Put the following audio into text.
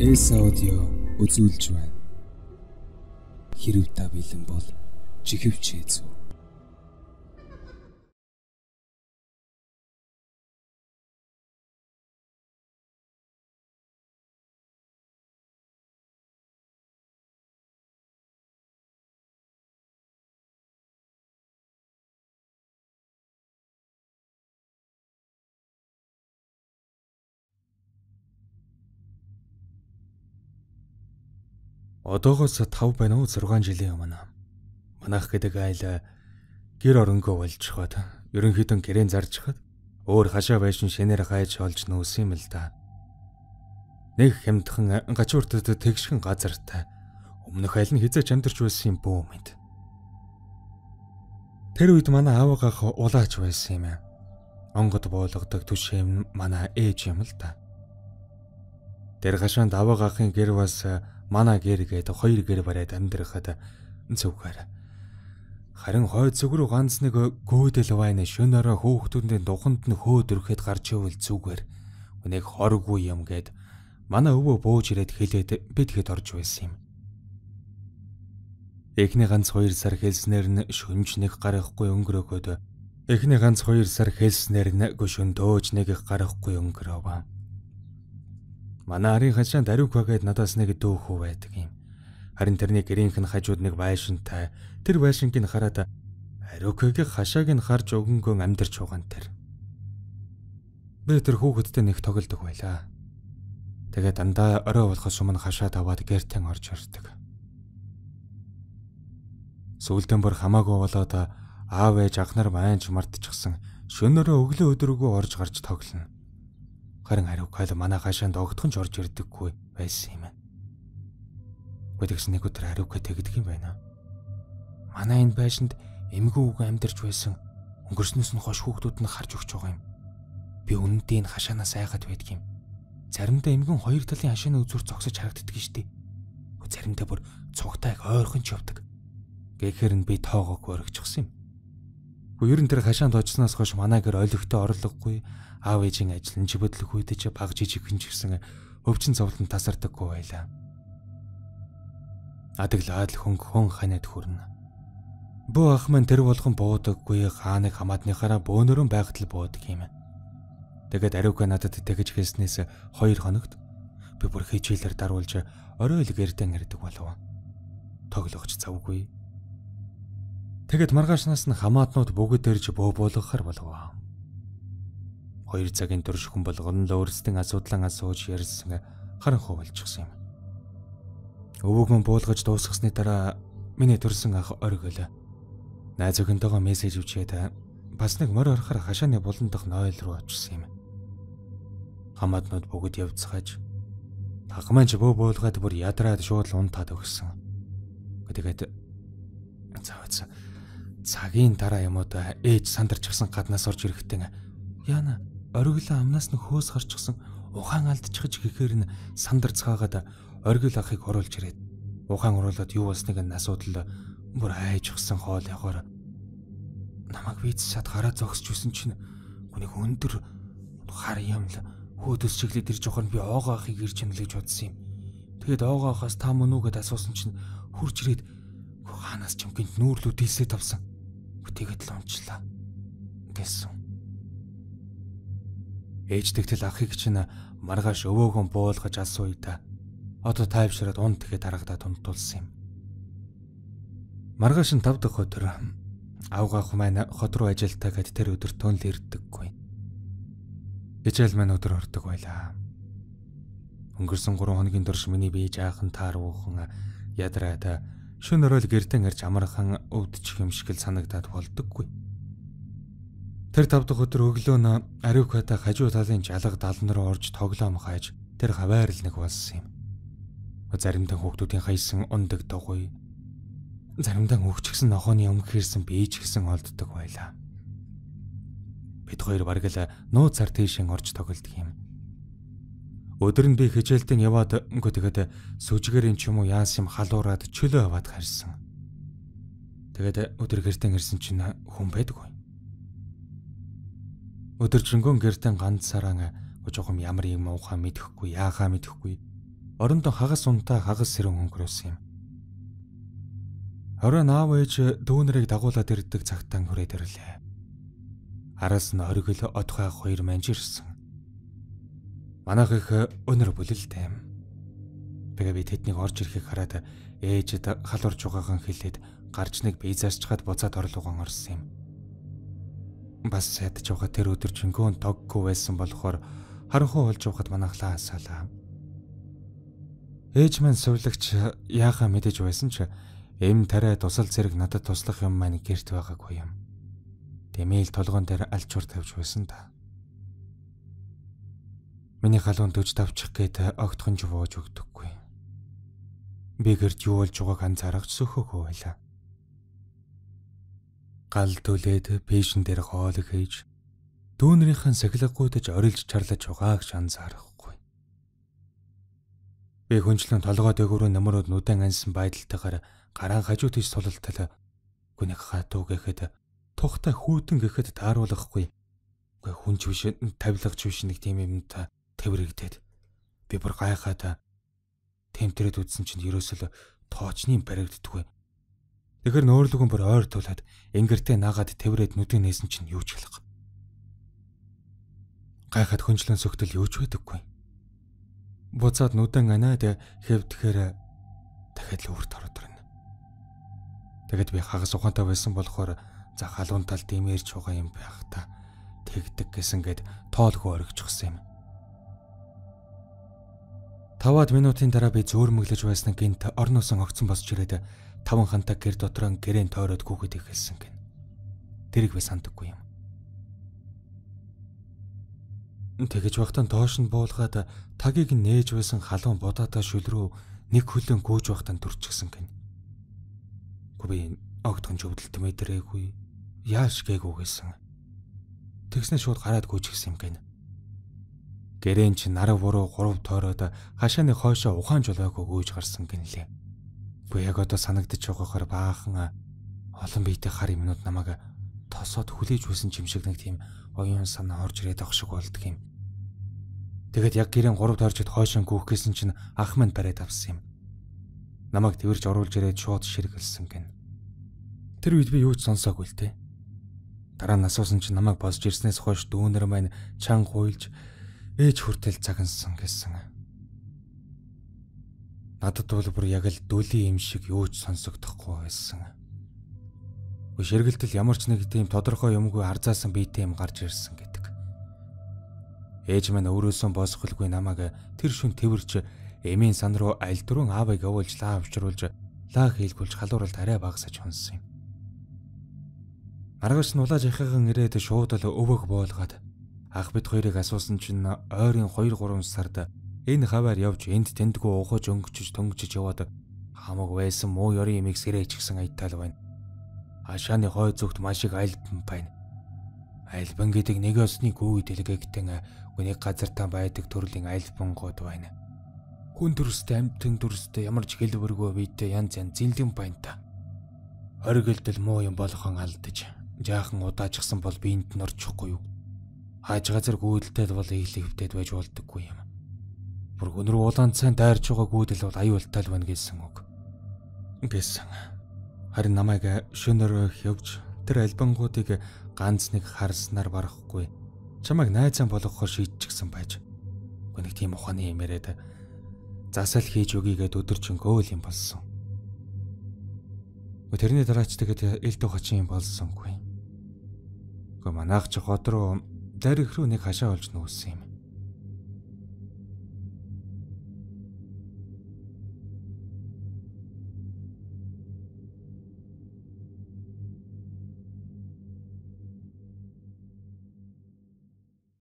Элс аудио үзүүлж байна. Хэрв та бэлэн бол жихвч хэзүү. Одоогоос 5 байна уу 6 жилийн өмнө. Манайх гэдэг айл э, гэр оронгоо болж хаад ерөнхийдөө гэрээ зарж хаад өөр хашаа байшин шинээр хайж олж нөөс юм л да. Нэг хямдхан гачууртад тэгшхэн газартай өмнөх айл нь хизээч амьдарч байсан юм бүү мэд. Тэр үед манай аавгаах улаач байсан юм аа. Онгод боолгодог түшээм манай ээж юм л да. Тэр хашаанд аавгаахын гэр бас мана гэргээд хоёр гэр бариад амьдрахад зөвхөр. Харин хойд зүг рүү ганц нэг гөөдөл байна шөн орой хөөхтөндөө духанд нь хөөд өрөхөд гарч ивэл зүгээр. Үнэхээр хоргүй юм гээд манай өвөө бууж ирээд хэлээд би тэгэхэд орж байсан юм. Эхний ганц 2 сар хэлснээр нь шүнж нэг гарахгүй өнгөрөөхөд эхний ганц 2 сар хэлснээр нь гүшүн дөөж нэг гарахгүй өнгөрөв. Манай арын хажаанд ариуква гээд надаас нэг дөөхөө байдаг юм. Харин тэрний гэрийнх нь хажууд нэг байшинтай. Тэр байшингийн хараад ариуквагийн хашааг нь харж өгөнгөө амьдарч угаан тэр. Би тэр хүүхэдтэй нэг тоглодог байлаа. Тэгээ дандаа орой болохоос өмнө хашаа таваад гэртэн орж ирдэг. Сүүлдэн бүр хамаагүй болоод аав ээж анхнар маань ч мартчихсан шөнөөрөө өглөө өдрөөгөө орж гарч тоглоно. Харин хариу Кайл манай хашаанд огтхон ч орж ирдэггүй байсан юм. Гэтэгс нэг өдөр хариука тэгдэг юм байна. Манай энэ байшинд эмгүү үг амьдарч байсан өнгөрснөөс нь хойш хүүхдүүд нь харж өгч байгаа юм. Би үнэндээ энэ хашаанаас айгаад байдаг юм. Заримдаа эмгэн хоёр талын хашааны үзүүр зогсож харагддаг штеп. Заримдаа бүр цугтайг ойрхон ч явдаг. Гэхдээ н би тоогоог өргөжчихсэн юм. Гэхдээ ер нь тэр хашаанд очсноос хойш манай гэр олигтой орлоггүй аав ээжийн ажил нь чиботлөх үед ч баг жижиг хүн ч гэсэн өвчин зовлон тасардаггүй байлаа. Адаглаад л хөнгө хон ханиад хүрнэ. Бөө ах маань тэр болгон буудаггүй хааныг хамаатныхаараа бөөнөрөн байгаль буудаг юм. Тэгээд ариуга надад тэгж хэлснээс 2 хоногт би бүр хичээлээр даруулж орой л гэрдэн ирдэг болов. Тоглогч завгүй Тэгэд маргаашнаас нь хамаатнууд бүгд ирж бөө болгохоор болгов. Хоёр цагийн турш хүн болгоно л өөрсдийн асуудлаа асууж ярьсан харанхуй болчихсон юм. Өвөгөн буулгаж дуусгасны дараа миний төрсэн ах оргил. Найз охинтойгоо мессеж өчөөд бас нэг морь орохоор хашааны булан дах нойл руу очсон юм. Хамаатнууд бүгд явцгааж хахманч бөө буулгаад бүр ядраад шууд унтаад өгсөн. Тэгэхэд Цагийн дараа юм уу да ээж сандарчсан гаднаас орж ирэхдээ Яна ориглоо амнаас нь хөөс гарчихсан ухаан алдчихж гэхээр нь сандар цагаагаад оргил ахыг оруулж ирээд ухаан оруулаад юу болсныг нь асуудал бүр айжчихсан хоол явахаар намайг виз шат гараа зогсч үсэн чинь гүнийг өндөр хар юм л хөөдөс чиглээд ирж явахын би оогоо ахыг ирж юм л гэж бодсон юм. Тэгэд оогоо ахаас та мөн үгэд асуусан чинь хурж ирээд ханаас ч юмгинд нүүрлүү дийлсэ тавсан тэгэд л унчлаа гэсэн. Ээж тэгтэл ахыг чинь маргааш өвөөгөн буулгаж алсан үедээ одоо тайвшираад унд тэгэхэд харагдаад унтулсан юм. Маргааш нь тав дахь өдөр авгаах маань хот руу ажилтаа гэд тэр өдөр төнл ирдэггүй. Хичээл маань өдөр ордог байлаа. Өнгөрсөн 3 хоногийн турш миний бие жаахан тааруухан ядраад Шөн өрөөл гэртэн ирж амархан өвдчих юм шиг л санагдаад болдоггүй. Тэр тав дахь өдөр өглөө нь Ариуката хажуу талын жалга далан руу орж тоглоом хайж тэр хаваар л нэг болсон юм. Заримдаа хүүхдүүдийн хайсан ундаг дугуй, заримдаа өгчгсэн нохооны өмг хэрсэн бийж гсэн олддог байлаа. Бид хоёр бараг л нууцар тийшэн орж тоглодг юм. Өдөр нь би хижээлтэн яваад өнгө тэгэхэд сүжгээр ин ч юм уу яас юм халуураад чөлөө аваад харсан. Тэгээд өдөр гэртэн ирсэн чинь хүн байдаггүй. Өдөржингөө гэртэн ганцаараа жоохон ямар юм уухаа мэдэхгүй, яахаа мэдэхгүй. Орондоо хагас унтаа хагас сэрэн өнгөрөөсөн юм. Орой наав ээж дүүнэрийг дагуулад ирдэг цагтаа хүрээд ирлээ. Араас нь оргил одхой хоёр манж ирсэн. Манайх их өнөр бүлэлтэй юм. Тэгээ би тэднийг орж ирэхийг хараад ээжэд халуурж байгаахан хэлээд гарч нэг бейзарчхад буцаад орлогоон орсон юм. Бас сайдж байгаа тэр өдөр жинхэнэ тоггүй байсан болохоор харанхуй болж явахад манайхлаа асаалаа. Ээж маань сувлагч яахаа мэдэж байсан ч эм тариа тусал зэрэг надад туслах юм маань гэрт байгаагүй юм. Тэмээл толгоон дээр алчуур тавьж байсан та. Да. Миний галуун дөж давчих гээд огтхон ч вууж өгдөггүй. Би гэрд юу болж байгааг анзаарч сөхөхөө байлаа. Гал төлөөд пэйшн дээр хоолог хийж дүүнэрийнхэн сахилгаггүйдэж орилж чарлаж байгааг анзаарахгүй. Би хүнчлэн толгой дээгүүрээ намрууд нүдэн ансан байдалтайгаар гараан хажуу тийс сулалтал гүнэг хатуу гэхэд тухтай хүүтэн гэхэд тааруулахгүй. Үгүй хүн ч биш тавилгач биш нэг тийм юм та тэврэгдээд би бүр гайхаад тэмтрэд үзсэн чинь ерөөсөө тоочны баригддгүй. Тэгэхэр нөөрлөгөн бүр ойр туулаад ингэртэй наагаад тэврээд нүдэн нээсэн чинь юу ч хэлэх. Гайхаад хүнчлэн сөхтөл юу ч байдаггүй. Буцаад нүдэн анаад хэвдэхээр дахиад л өөрт ороод ирнэ. Тэгэд би хагас ухаантай байсан болохоор за халуун талд имэрч байгаа юм байх та тэгдэг гэсэнгээд тоолгүй оргичихсан юм. 5-аад минутын дараа би зөөрмөглөж байсан гинт орон усан огцсон босч ирээд таван хантаг гэр дотроо гэрэн тойроод гүгэт эхэлсэн гин. Тэрийг би сандаггүй юм. Тэгэж багтаа доош нь буулгаад тагийг нээж байсан халуун бодаатай шүл рүү нэг хөлөн гөөж багтаа төрчихсөн гин. Гүби огтхон жөвдөлт мэдрээггүй. Яаш гээгүй гэсэн. Тэгснэ шууд гараад гүйчихсэн юм гин. Гэрэнч нарав буруу гурав тойроод хашааны хойшоо ухаан жолоог өгөөж гарсан гинлээ. Бу яг одоо санагдаж байгаагаар баахан олон биетэй хар юмнууд намайг тосоод хүлээж үсэн юм шиг нэг тийм оюун санаа орж ирээд авах шиг болдг юм. Тэгэд яг гэрэн гурав тойрчод хойшоо гүөхсэн чинь ах минь бариад авсан юм. Намайг тэрж оруулж ирээд шууд ширгэлсэн гин. Тэр үед би юу ч сонсоогүй л тээ. Дараа нь асуусан чинь намайг босж ирснээс хойш дүүнэр маань чанга хуйлж ээж хүртэл цагнсан гэсэн. Надад бол бүр яг л дүүлийн юм шиг юу ч сонсогдохгүй байсан. Шэргэлтэл ямар ч нэг тийм тодорхой юмгүй харзаасан биетэй юм гарч ирсэн гэдэг. Ээж минь өөрөөсөө босхолгүй намайг тэр шүн тэрвэрч эмийн сан руу аль дөрөн аавыг явуулж лаа авчруулж лаа хийлгүүлж халууралд арай багасаж хонсон юм. Маргааш нулааж яхаган ирээд шууд л өвөг боолгаад Ах бид хоёрыг асуусан чинь ойрын 2 3 сард энэ хаваар явж энд тэндгүү ухаж өнгөчж төнгөжж яваад хамаг байсан муу ёрын имийг сэрэж гисэн аяттай л байна. Ашааны хой зүгт маш их альбан байна. Альбан гэдэг нэг осны гүү дэлгэгтэн хүний газартаа байдаг төрлийн альбангууд байна. Хүн төрөстэй амтэн төрөстэй ямар ч хэлбэргүй биетэ янз янз зэлдэн байна та. Хоригдл муу юм болгон алдаж жаахан удаачихсан бол би энд норчихгүй юу Хааж газар гүйдэлтэд бол ийлэгвдээд байж болдоггүй юм. Бүр өнөр улаан цайн дайрж байгаа гүйдэл бол аюултай л байна гэсэн үг. Гэсэн. Харин намайг шөнөөр хөвж тэр альбангуудыг ганц нэг харснаар барахгүй. Чамайг найзан болгохоор шийдчихсэн байж. Уу нэг тийм ухааны юм яриад засал хийж өгье гэд өдөржингөө л юм болсон. Тэрний дараач тэгэхэд элдв хачин юм болсонгүй. Гэхдээ манайх ч хот руу Дарь их рүү нэг хашаа олж нүүссэн юм.